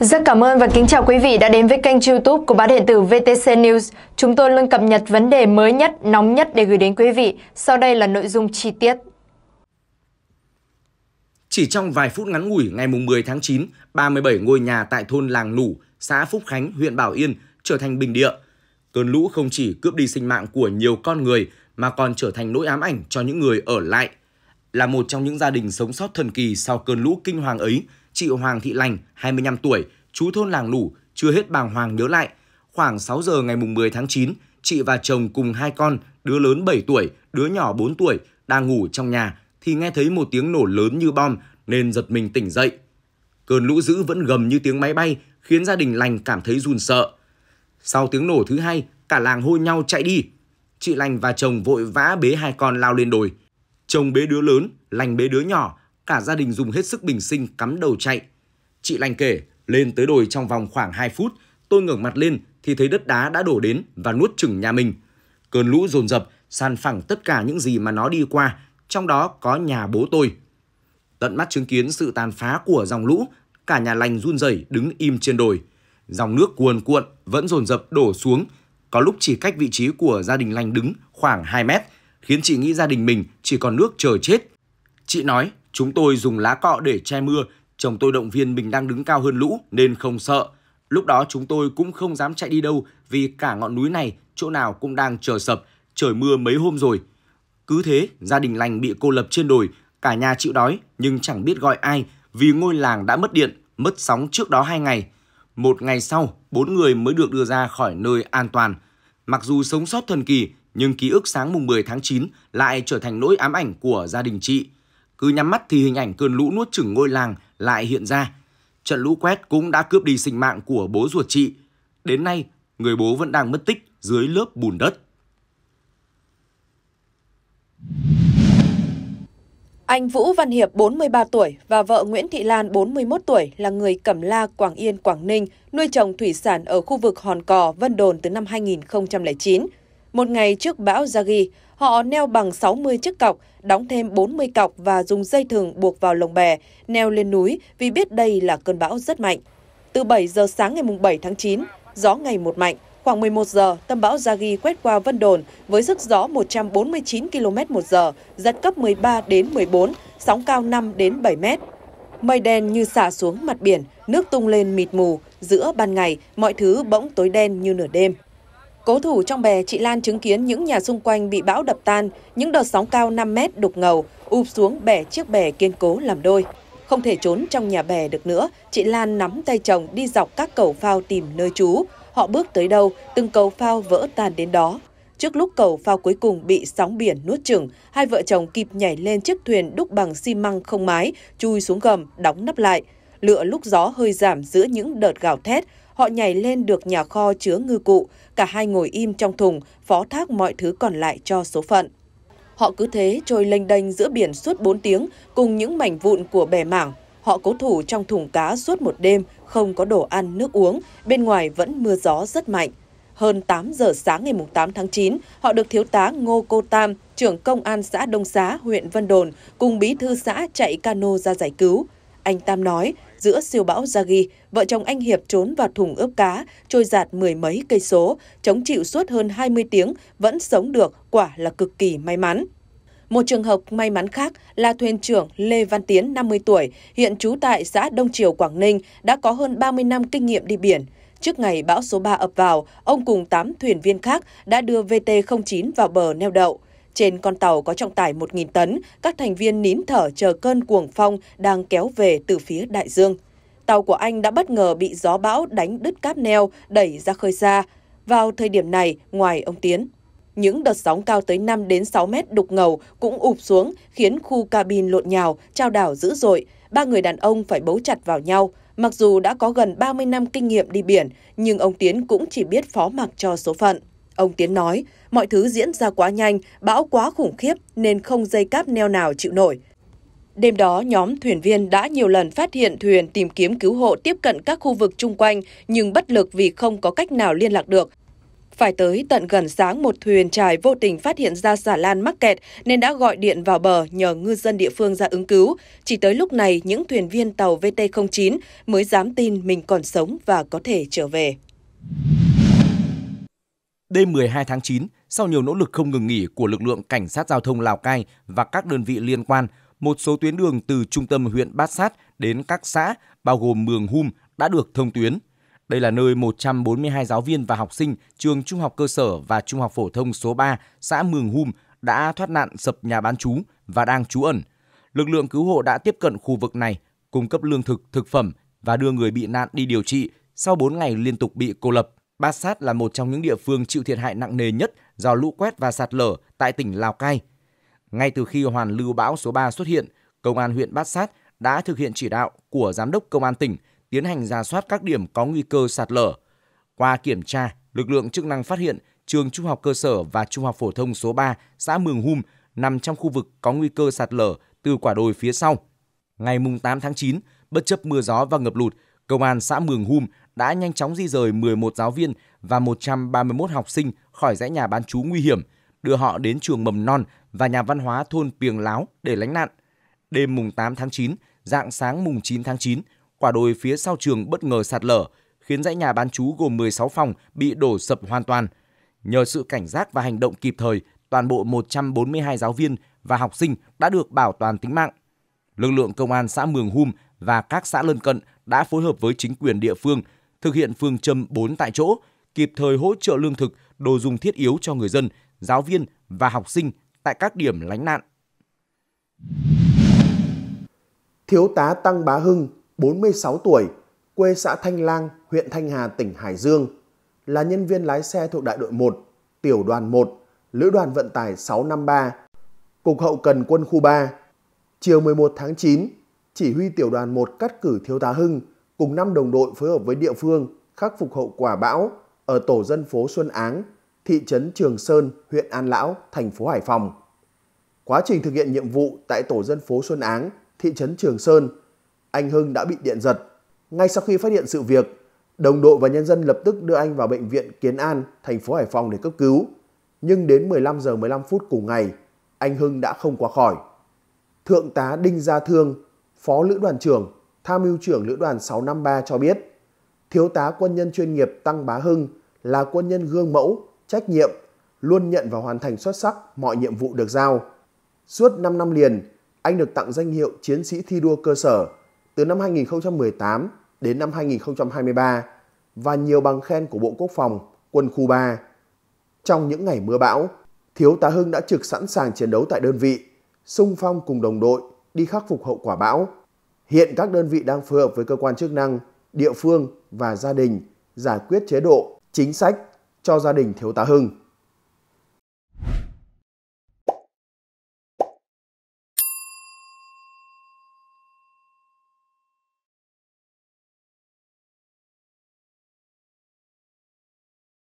Rất cảm ơn và kính chào quý vị đã đến với kênh youtube của báo điện tử VTC News. Chúng tôi luôn cập nhật vấn đề mới nhất, nóng nhất để gửi đến quý vị. Sau đây là nội dung chi tiết. Chỉ trong vài phút ngắn ngủi ngày 10 tháng 9, 37 ngôi nhà tại thôn Làng Nủ, xã Phúc Khánh, huyện Bảo Yên trở thành bình địa. Cơn lũ không chỉ cướp đi sinh mạng của nhiều con người mà còn trở thành nỗi ám ảnh cho những người ở lại. Là một trong những gia đình sống sót thần kỳ sau cơn lũ kinh hoàng ấy, chị Hoàng Thị Lành, 25 tuổi, chú thôn làng Lủ, chưa hết bàng hoàng nhớ lại. Khoảng 6 giờ ngày 10 tháng 9, chị và chồng cùng hai con, đứa lớn 7 tuổi, đứa nhỏ 4 tuổi, đang ngủ trong nhà thì nghe thấy một tiếng nổ lớn như bom nên giật mình tỉnh dậy. Cơn lũ dữ vẫn gầm như tiếng máy bay khiến gia đình lành cảm thấy run sợ. Sau tiếng nổ thứ hai, cả làng hô nhau chạy đi. Chị lành và chồng vội vã bế hai con lao lên đồi. Chồng bế đứa lớn, lành bế đứa nhỏ, cả gia đình dùng hết sức bình sinh cắm đầu chạy. Chị Lành kể, lên tới đồi trong vòng khoảng 2 phút, tôi ngẩng mặt lên thì thấy đất đá đã đổ đến và nuốt chửng nhà mình. Cơn lũ dồn dập san phẳng tất cả những gì mà nó đi qua, trong đó có nhà bố tôi. Tận mắt chứng kiến sự tàn phá của dòng lũ, cả nhà lành run rẩy đứng im trên đồi. Dòng nước cuồn cuộn vẫn dồn dập đổ xuống, có lúc chỉ cách vị trí của gia đình lành đứng khoảng 2 mét, khiến chị nghĩ gia đình mình chỉ còn nước chờ chết. Chị nói, Chúng tôi dùng lá cọ để che mưa, chồng tôi động viên mình đang đứng cao hơn lũ nên không sợ. Lúc đó chúng tôi cũng không dám chạy đi đâu vì cả ngọn núi này chỗ nào cũng đang chờ sập, trời mưa mấy hôm rồi. Cứ thế, gia đình lành bị cô lập trên đồi, cả nhà chịu đói nhưng chẳng biết gọi ai vì ngôi làng đã mất điện, mất sóng trước đó hai ngày. Một ngày sau, bốn người mới được đưa ra khỏi nơi an toàn. Mặc dù sống sót thần kỳ, nhưng ký ức sáng mùng 10 tháng 9 lại trở thành nỗi ám ảnh của gia đình chị. Cứ nhắm mắt thì hình ảnh cơn lũ nuốt chửng ngôi làng lại hiện ra. Trận lũ quét cũng đã cướp đi sinh mạng của bố ruột chị. Đến nay, người bố vẫn đang mất tích dưới lớp bùn đất. Anh Vũ Văn Hiệp 43 tuổi và vợ Nguyễn Thị Lan 41 tuổi là người Cẩm La, Quảng Yên, Quảng Ninh, nuôi trồng thủy sản ở khu vực Hòn Cò, Vân Đồn từ năm 2009. Một ngày trước bão Yagi, Họ neo bằng 60 chiếc cọc, đóng thêm 40 cọc và dùng dây thừng buộc vào lồng bè, neo lên núi vì biết đây là cơn bão rất mạnh. Từ 7 giờ sáng ngày 7 tháng 9, gió ngày một mạnh, khoảng 11 giờ, tâm bão Yagi quét qua Vân Đồn với sức gió 149 km một giờ, giật cấp 13 đến 14, sóng cao 5 đến 7 mét. Mây đen như xả xuống mặt biển, nước tung lên mịt mù, giữa ban ngày, mọi thứ bỗng tối đen như nửa đêm. Cố thủ trong bè, chị Lan chứng kiến những nhà xung quanh bị bão đập tan, những đợt sóng cao 5 mét đục ngầu, úp xuống bẻ chiếc bè kiên cố làm đôi. Không thể trốn trong nhà bè được nữa, chị Lan nắm tay chồng đi dọc các cầu phao tìm nơi trú. Họ bước tới đâu, từng cầu phao vỡ tan đến đó. Trước lúc cầu phao cuối cùng bị sóng biển nuốt chửng, hai vợ chồng kịp nhảy lên chiếc thuyền đúc bằng xi măng không mái, chui xuống gầm, đóng nắp lại. Lựa lúc gió hơi giảm giữa những đợt gào thét, Họ nhảy lên được nhà kho chứa ngư cụ, cả hai ngồi im trong thùng, phó thác mọi thứ còn lại cho số phận. Họ cứ thế trôi lênh đênh giữa biển suốt 4 tiếng cùng những mảnh vụn của bè mảng. Họ cố thủ trong thùng cá suốt một đêm, không có đồ ăn, nước uống, bên ngoài vẫn mưa gió rất mạnh. Hơn 8 giờ sáng ngày 8 tháng 9, họ được thiếu tá Ngô Cô Tam, trưởng công an xã Đông Xá, huyện Vân Đồn, cùng bí thư xã chạy cano ra giải cứu. Anh Tam nói, giữa siêu bão Yagi, vợ chồng anh Hiệp trốn vào thùng ướp cá, trôi giạt mười mấy cây số, chống chịu suốt hơn 20 tiếng, vẫn sống được, quả là cực kỳ may mắn. Một trường hợp may mắn khác là thuyền trưởng Lê Văn Tiến, 50 tuổi, hiện trú tại xã Đông Triều, Quảng Ninh, đã có hơn 30 năm kinh nghiệm đi biển. Trước ngày bão số 3 ập vào, ông cùng 8 thuyền viên khác đã đưa VT-09 vào bờ neo đậu. Trên con tàu có trọng tải 1.000 tấn, các thành viên nín thở chờ cơn cuồng phong đang kéo về từ phía đại dương. Tàu của anh đã bất ngờ bị gió bão đánh đứt cáp neo, đẩy ra khơi xa. Vào thời điểm này, ngoài ông Tiến, những đợt sóng cao tới 5 đến 6 mét đục ngầu cũng ụp xuống, khiến khu cabin lộn nhào, trao đảo dữ dội. Ba người đàn ông phải bấu chặt vào nhau. Mặc dù đã có gần 30 năm kinh nghiệm đi biển, nhưng ông Tiến cũng chỉ biết phó mặc cho số phận. Ông Tiến nói, mọi thứ diễn ra quá nhanh, bão quá khủng khiếp nên không dây cáp neo nào chịu nổi. Đêm đó, nhóm thuyền viên đã nhiều lần phát hiện thuyền tìm kiếm cứu hộ tiếp cận các khu vực chung quanh nhưng bất lực vì không có cách nào liên lạc được. Phải tới tận gần sáng một thuyền trài vô tình phát hiện ra xà lan mắc kẹt nên đã gọi điện vào bờ nhờ ngư dân địa phương ra ứng cứu. Chỉ tới lúc này những thuyền viên tàu VT09 mới dám tin mình còn sống và có thể trở về. Đêm 12 tháng 9, sau nhiều nỗ lực không ngừng nghỉ của lực lượng cảnh sát giao thông Lào Cai và các đơn vị liên quan, một số tuyến đường từ trung tâm huyện Bát Sát đến các xã bao gồm Mường Hum đã được thông tuyến. Đây là nơi 142 giáo viên và học sinh trường Trung học cơ sở và Trung học phổ thông số 3 xã Mường Hum đã thoát nạn sập nhà bán chú và đang trú ẩn. Lực lượng cứu hộ đã tiếp cận khu vực này, cung cấp lương thực, thực phẩm và đưa người bị nạn đi điều trị sau 4 ngày liên tục bị cô lập. Bát Sát là một trong những địa phương chịu thiệt hại nặng nề nhất do lũ quét và sạt lở tại tỉnh Lào Cai. Ngay từ khi hoàn lưu bão số 3 xuất hiện, Công an huyện Bát Sát đã thực hiện chỉ đạo của Giám đốc Công an tỉnh tiến hành ra soát các điểm có nguy cơ sạt lở. Qua kiểm tra, lực lượng chức năng phát hiện trường trung học cơ sở và trung học phổ thông số 3 xã Mường Hum nằm trong khu vực có nguy cơ sạt lở từ quả đồi phía sau. Ngày 8 tháng 9, bất chấp mưa gió và ngập lụt, Công an xã Mường Hum đã nhanh chóng di rời 11 giáo viên và 131 học sinh khỏi dãy nhà bán chú nguy hiểm, đưa họ đến trường mầm non và nhà văn hóa thôn Piềng Láo để lánh nạn. Đêm mùng 8 tháng 9, dạng sáng mùng 9 tháng 9, quả đồi phía sau trường bất ngờ sạt lở, khiến dãy nhà bán chú gồm 16 phòng bị đổ sập hoàn toàn. Nhờ sự cảnh giác và hành động kịp thời, toàn bộ 142 giáo viên và học sinh đã được bảo toàn tính mạng. Lực lượng công an xã Mường Hum và các xã lân cận đã phối hợp với chính quyền địa phương thực hiện phương châm 4 tại chỗ, kịp thời hỗ trợ lương thực, đồ dùng thiết yếu cho người dân, giáo viên và học sinh tại các điểm lánh nạn. Thiếu tá Tăng Bá Hưng, 46 tuổi, quê xã Thanh Lang, huyện Thanh Hà, tỉnh Hải Dương, là nhân viên lái xe thuộc đại đội 1, tiểu đoàn 1, lữ đoàn vận tải 653, Cục Hậu Cần Quân khu 3. Chiều 11 tháng 9, chỉ huy tiểu đoàn 1 cắt cử Thiếu tá Hưng cùng 5 đồng đội phối hợp với địa phương khắc phục hậu quả bão ở tổ dân phố Xuân Áng, thị trấn Trường Sơn, huyện An Lão, thành phố Hải Phòng. Quá trình thực hiện nhiệm vụ tại tổ dân phố Xuân Áng, thị trấn Trường Sơn, anh Hưng đã bị điện giật. Ngay sau khi phát hiện sự việc, đồng đội và nhân dân lập tức đưa anh vào bệnh viện Kiến An, thành phố Hải Phòng để cấp cứu. Nhưng đến 15 giờ 15 phút cùng ngày, anh Hưng đã không qua khỏi. Thượng tá Đinh Gia Thương, Phó Lữ đoàn trưởng Tham mưu trưởng Lữ đoàn 653 cho biết, Thiếu tá quân nhân chuyên nghiệp Tăng Bá Hưng là quân nhân gương mẫu, trách nhiệm, luôn nhận và hoàn thành xuất sắc mọi nhiệm vụ được giao. Suốt 5 năm liền, anh được tặng danh hiệu Chiến sĩ thi đua cơ sở từ năm 2018 đến năm 2023 và nhiều bằng khen của Bộ Quốc phòng, quân khu 3. Trong những ngày mưa bão, Thiếu tá Hưng đã trực sẵn sàng chiến đấu tại đơn vị, sung phong cùng đồng đội đi khắc phục hậu quả bão. Hiện các đơn vị đang phối hợp với cơ quan chức năng, địa phương và gia đình giải quyết chế độ, chính sách cho gia đình thiếu tá Hưng.